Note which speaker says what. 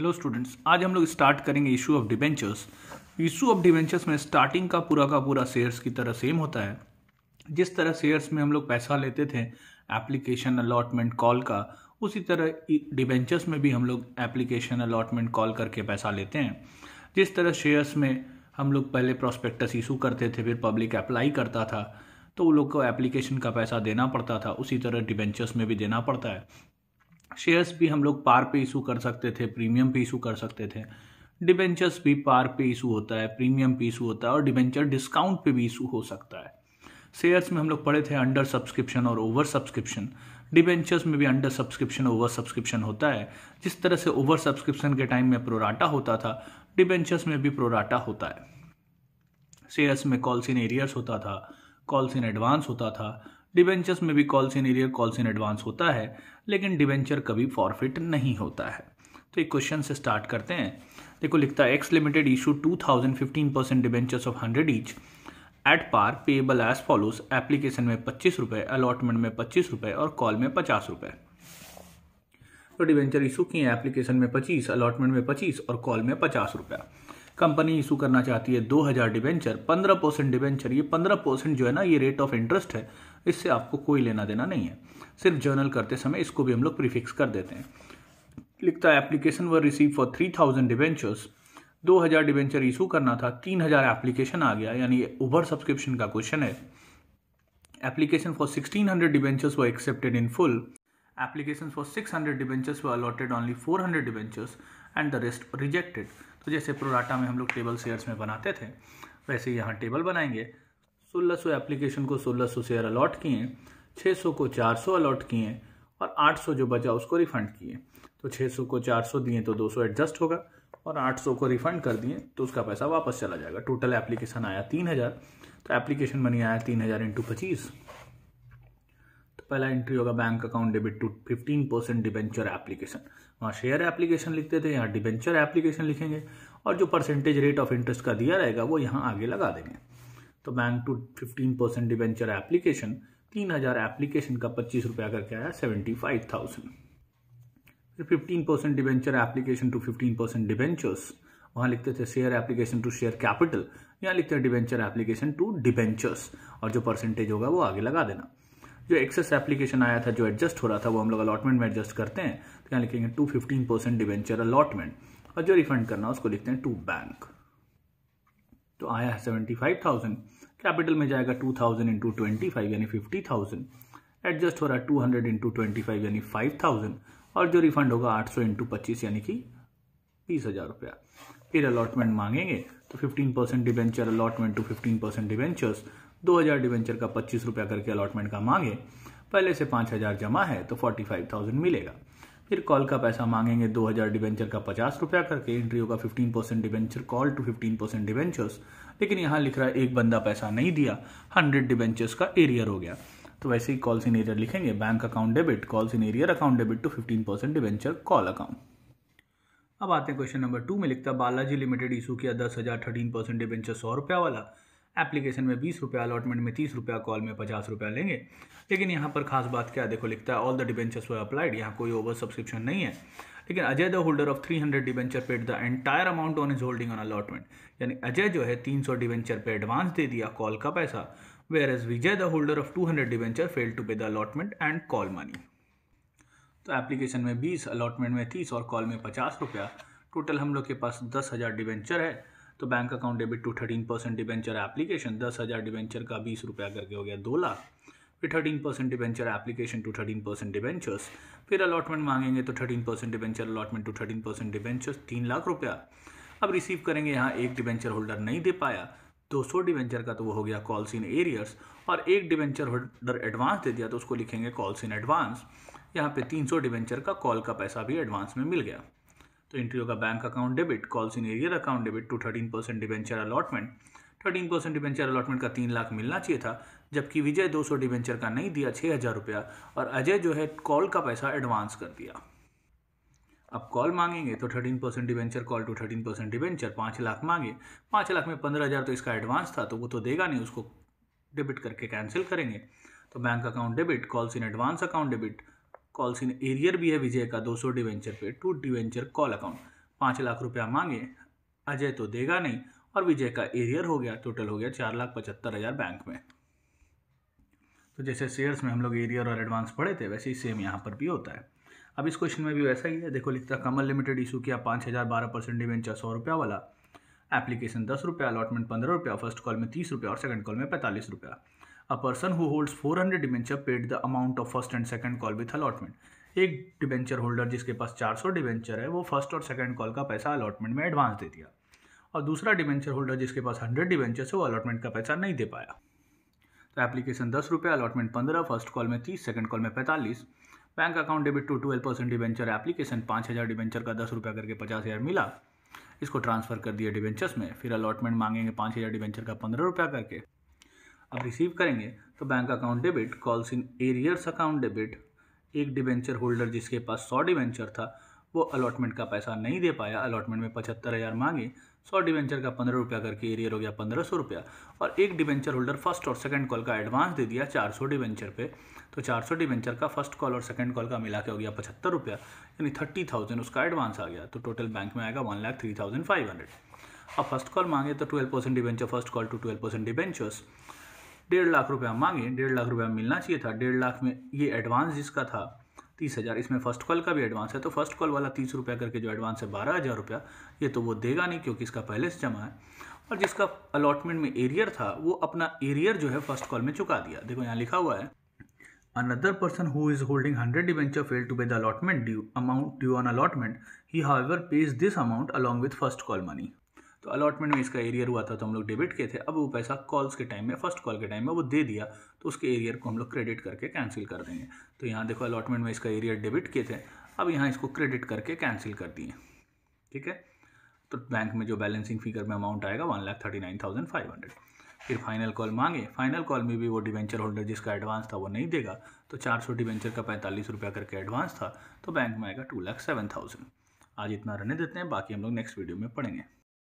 Speaker 1: hello students आज हम लोग स्टार्ट करेंगे issue of debentures issue of debentures में स्टार्टिंग का पूरा का पूरा शेयर्स की तरह सेम होता है जिस तरह शेयर्स में हम लोग पैसा लेते थे एप्लीकेशन अलॉटमेंट कॉल का उसी तरह डिबेंचर्स में भी हम लोग एप्लीकेशन अलॉटमेंट कॉल करके पैसा लेते हैं जिस तरह शेयर्स में हम लोग पहले प्रॉस्पेक्टस इशू करते थे फिर पब्लिक अप्लाई करता था तो वो लोग को एप्लीकेशन का पैसा देना पड़ता था उसी तरह डिबेंचर्स में भी देना पड़ता है शेयर्स भी हम लोग पार पे इशू कर सकते थे प्रीमियम पे इशू कर सकते थे डिबेंचर्स भी पार पे इशू होता है प्रीमियम पे इशू होता है और डिबेंचर डिस्काउंट पे भी इशू हो सकता है शेयर्स में हम लोग पढ़े थे अंडर सब्सक्रिप्शन और ओवर सब्सक्रिप्शन डिबेंचर्स में भी अंडर सब्सक्रिप्शन ओवर सब्सक्रिप्शन होता है जिस तरह से ओवर सब्सक्रिप्शन के टाइम में प्रोराटा होता था डिबेंचर्स में भी प्रोराटा होता है शेयर्स में कॉल्स इन एरियर्स होता था कॉल्स इन एडवांस होता था डिवेंचर्स में भी calls in arrear calls in advance होता है लेकिन डिवेंचर कभी फॉरफिट नहीं होता है तो एक क्वेश्चन से स्टार्ट करते हैं देखो लिखता है X limited issue two thousand fifteen percent debentures of hundred each at par payable as follows application में पच्चीस रुपये अलॉटमेंट में पच्चीस रुपये और कॉल में पचास रुपये तो डिवेंचर इशू किए एप्लीकेशन में पच्चीस अलॉटमेंट में पच्चीस और कॉल में पचास रुपया कंपनी इशू करना चाहती है 2000 डिवेंचर पंद्रह परसेंट डिवेंचर ये पंद्रह परसेंट जो है ना ये रेट ऑफ इंटरेस्ट है इससे आपको कोई लेना देना नहीं है सिर्फ जर्नल करते समय इसको भी हम लोग प्रीफिक्स कर देते हैं लिखता है application were receive for three thousand debentures दो हज़ार डिवेंचर इशू करना था तीन हज़ार एप्लीकेशन आ गया यानी ओवर सब्सक्रिप्शन का क्वेश्चन है application for sixteen hundred debentures were accepted in full application for six hundred debentures were allotted only four hundred debentures and the rest rejected तो जैसे प्रोडाटा में हम लोग टेबल शेयर्स में बनाते थे वैसे यहाँ टेबल बनाएंगे 1600 एप्लीकेशन को 1600 शेयर अलॉट किए 600 को 400 अलॉट किए और 800 जो बचा उसको रिफंड किए तो 600 को 400 दिए तो 200 एडजस्ट होगा और 800 को रिफंड कर दिए तो उसका पैसा वापस चला जाएगा टोटल एप्लीकेशन आया 3000 तो एप्लीकेशन मनी आया तीन हज़ार इंटू तो पच्चीस पहला एंट्री होगा bank account debit to fifteen percent debenture application वहाँ शेयर एप्लीकेशन लिखते थे यहाँ डिबेंचर एप्लीकेशन लिखेंगे और जो परसेंटेज रेट ऑफ इंटरेस्ट का दिया रहेगा वो यहाँ आगे लगा देंगे तो bank to fifteen percent debenture application तीन हज़ार एप्लीकेशन का पच्चीस रुपया करके आया सेवेंटी फाइव थाउजेंड फिर fifteen percent debenture application to fifteen percent debentures वहाँ लिखते थे share application to share capital यहाँ लिखते हैं डिबेंचर एप्लीकेशन टू डिबेंचर्स और जो परसेंटेज होगा वो आगे लगा देना जो एक्सेस एप्लीकेशन आया था जो एडजस्ट हो रहा था वो हम लोग अलॉटमेंट में एडजस्ट करते हैं तो यहाँ लिखेंगे to fifteen percent debenture allotment और जो रिफंड करना है उसको लिखते हैं टू बैंक तो आया है सेवेंटी फाइव थाउजेंड कैपिटल में जाएगा two thousand into twenty five यानी फिफ्टी थाउजेंड एडजस्ट हो रहा है two hundred into twenty five यानी फाइव थाउजेंड और जो रिफंड होगा आठ सौ इंटू पच्चीस यानी कि बीस हज़ार रुपया फिर अलॉटमेंट मांगेंगे तो fifteen percent debenture allotment to fifteen percent debentures दो हजार डिवेंचर का पच्चीस रुपया करके अलॉटमेंट का मांगे पहले से पांच हजार जमा है तो फोर्टी फाइव थाउजेंड मिलेगा फिर कॉल का पैसा मांगेंगे दो हजार डिवेंचर का पचास रुपया करके एंट्री होगा fifteen percent debenture call to fifteen percent debentures लेकिन यहाँ लिख रहा है एक बंदा पैसा नहीं दिया हंड्रेड डिवेंचर्स का एरियर हो गया तो वैसे ही कॉल इन एरियर लिखेंगे bank account debit call in arrear account debit to fifteen percent debenture call account अब आते हैं क्वेश्चन नंबर टू में लिखता है बालाजी लिमिटेड इशू किया दस हज़ार थर्टीन परसेंट डिवेंचर सौ रुपया वाला एप्लीकेशन में बीस रुपया अलॉटमेंट में तीस रुपया कॉल में पचास रुपया लेंगे लेकिन यहाँ पर खास बात क्या देखो लिखता है all the debentures were applied यहाँ कोई ओवर सब्सक्रिप्शन नहीं है लेकिन Ajay the holder of 300 hundred debenture paid the entire amount on is holding on allotment यानी अजय जो है 300 सौ डिवेंचर पे एडवांस दे दिया कॉल का पैसा whereas Vijay the holder of 200 hundred debenture fail to pay the allotment and call money तो एप्लीकेशन में बीस अलॉटमेंट में तीस और कॉल में पचास रुपया टोटल हम लोग के पास दस हज़ार डिवेंचर है तो bank account debit to thirteen percent debenture application दस हज़ार डिवेंचर का बीस रुपया करके हो गया दो लाख फिर thirteen percent debenture application to thirteen percent debentures फिर अलॉटमेंट मांगेंगे तो thirteen percent debenture allotment to thirteen percent debentures तीन लाख रुपया अब रिसीव करेंगे यहाँ एक डिवेंचर होल्डर नहीं दे पाया दो सौ डिवेंचर का तो वो हो गया कॉल्स इन एरियर्स और एक डिवेंचर होल्डर एडवांस दे दिया तो उसको लिखेंगे कॉल्स इन एडवांस यहाँ पे तीन सौ डिवेंचर का कॉल का पैसा भी एडवांस में मिल गया तो इंट्री होगा bank account debit calls in arrear account debit to thirteen percent debenture allotment thirteen percent debenture allotment का तीन लाख मिलना चाहिए था जबकि विजय दो सौ डिवेंचर का नहीं दिया छः हज़ार रुपया और अजय जो है कॉल का पैसा एडवांस कर दिया अब कॉल मांगेंगे तो thirteen percent debenture call to thirteen percent debenture पाँच लाख मांगे पाँच लाख में पंद्रह हज़ार तो इसका एडवांस था तो वो तो देगा नहीं उसको डेबिट करके कैंसिल करेंगे तो bank account debit calls in advance account debit calls in arrear भी है विजय का 200 सौ डिवेंचर पे टू डिवेंचर कॉल अकाउंट पाँच लाख रुपया मांगे अजय तो देगा नहीं और विजय का एरियर हो गया टोटल हो गया चार लाख पचहत्तर हज़ार बैंक में तो जैसे शेयर्स में हम लोग एरियर और एडवांस पढ़े थे वैसे ही सेम यहाँ पर भी होता है अब इस क्वेश्चन में भी वैसा ही है देखो लिखता कमल लिमिटेड इशू किया पाँच हज़ार बारह परसेंट डिवेंचर सौ रुपया वाला एप्लीकेशन दस रुपया अलॉटमेंट पंद्रह रुपया फर्स्ट कॉल में तीस रुपया और सेकंड कॉल में पैंतालीस रुपया a person who holds 400 debenture paid the amount of first and second call with allotment एक डिबेंचर होल्डर जिसके पास 400 डिबेंचर है वो फर्स्ट और सेकंड कॉल का पैसा अलॉटमेंट में एडवांस दे दिया और दूसरा डिबेंचर होल्डर जिसके पास हंड्रेड डिबेंचर है वो अलॉटमेंट का पैसा नहीं दे पाया तो एप्लीकेशन दस रुपये अलॉटमेंट पंद्रह फर्स्ट कॉल में तीस सेकंड कॉल में पैंतालीस bank account debit to twelve percent debenture application पाँच हज़ार डिबेंचर का दस रुपया करके पचास हज़ार मिला इसको ट्रांसफ़र कर दिया डिबेंचर्स में फिर अलॉटमेंट मांगेंगे पाँच हज़ार डिबेंचर का पंद्रह रुपया करके अब रिसीव करेंगे तो bank account debit calls in arrears account debit एक डिबेंचर होल्डर जिसके पास सौ डिबेंचर था वो अलॉटमेंट का पैसा नहीं दे पाया अलॉटमेंट में पचहत्तर हज़ार मांगे सौ डिबेंचर का पंद्रह रुपया करके एरियर हो गया पंद्रह सौ रुपया और एक डिबेंचर होल्डर फर्स्ट और सेकंड कॉल का एडवांस दे दिया चार सौ डिबेंचर पे तो चार सौ डिबेंचर का फर्स्ट कॉल और सेकंड कॉल का मिला के हो गया पचहत्तर रुपया यानी थर्टी थाउजेंड उसका एडवांस आ गया तो टोटल बैंक में आएगा one lakh three thousand five hundred अब फर्स्ट कॉल मांगे तो twelve percent debenture first call to twelve percent debentures डेढ़ लाख रुपया मांगे डेढ़ लाख रुपया मिलना चाहिए था डेढ़ लाख में ये एडवांस जिसका था तीस हज़ार इसमें फर्स्ट कॉल का भी एडवांस है तो फर्स्ट कॉल वाला तीस रुपया करके जो एडवांस है बारह हज़ार रुपया ये तो वो देगा नहीं क्योंकि इसका पहले से जमा है और जिसका अलॉटमेंट में एरियर था वो अपना एरियर जो है फर्स्ट कॉल में चुका दिया देखो यहाँ लिखा हुआ है person who is holding hundred debenture fail to pay the allotment due amount due on allotment he however pays this amount along with first call money तो अलॉटमेंट में इसका एरियर हुआ था तो हम लोग डेबिट किए थे अब वो पैसा कॉल्स के टाइम में फर्स्ट कॉल के टाइम में वो दे दिया तो उसके एरियर को हम लोग क्रेडिट करके कैंसिल कर देंगे तो यहाँ देखो अलॉटमेंट में इसका एरियर डेबिट किए थे अब यहाँ इसको क्रेडिट करके कैंसिल कर दिए ठीक है तो बैंक में जो बैलेंसिंग फिगर में अमाउंट आएगा one lakh thirty nine thousand five hundred फिर फाइनल कॉल मांगे फाइनल कॉल में भी वो डिवेंचर होल्डर जिसका एडवांस था वो नहीं देगा तो चार सौ डिवेंचर का पैंतालीस रुपया करके एडवांस था तो बैंक में आएगा टू लाख सेवन थाउजेंड आज इतना रहने देते हैं बाकी हम लोग नेक्स्ट वीडियो में पढ़ेंगे